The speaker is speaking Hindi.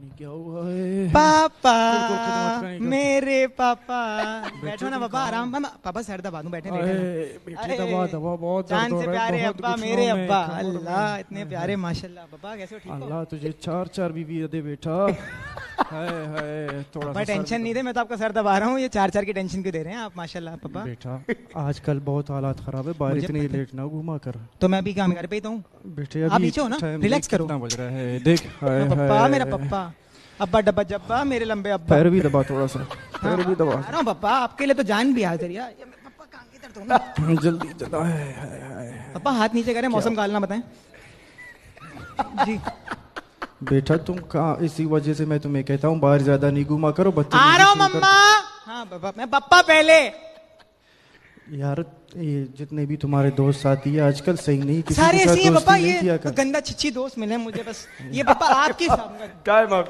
पापा मेरे पापा बैठो ना पापा आराम पापा सर दबा दूं बैठे दबा दबा बहुत जान से प्यारे अब्बा मेरे अब्बा अल्लाह इतने हाँ, प्यारे हाँ। माशाल्लाह पापा कैसे हो ठीक अल्लाह तुझे चार चार बीवी दे बेटा थोड़ा टेंशन नहीं दे मैं तो आपका सर दबा रहा हूँ ये चार चार की टेंशन क्यों दे रहे हैं आप माशाल्लाह पापा बेटा आजकल बहुत हालात खराब है बारिश इतनी लेट ना घुमा कर तो मैं अभी काम कर पे तो हूँ बेटे आप पीछे हो ना रिलैक्स करो बज रहा है देख पापा मेरा पापा अब्बा डब्बा जब्बा मेरे लंबे अब्बा पैर भी दबा थोड़ा सा हाँ, पैर भी दबा अरे पापा आपके लिए तो जान भी हाजिर यार पप्पा कान की दर्द हो ना हाँ, जल्दी चला है पापा हाथ नीचे करें मौसम का हाल ना बताएं जी बेटा तुम कहा इसी वजह से मैं तुम्हें कहता हूँ बाहर ज्यादा नहीं घुमा करो बच्चे आ रहा हूँ मम्मा हाँ बाबा मैं पप्पा पहले यार ये जितने भी तुम्हारे दोस्त साथी है आजकल सही नहीं किसी सारे ऐसे हैं पापा ये गंदा छिछी दोस्त मिले मुझे बस ये पापा आपकी सामने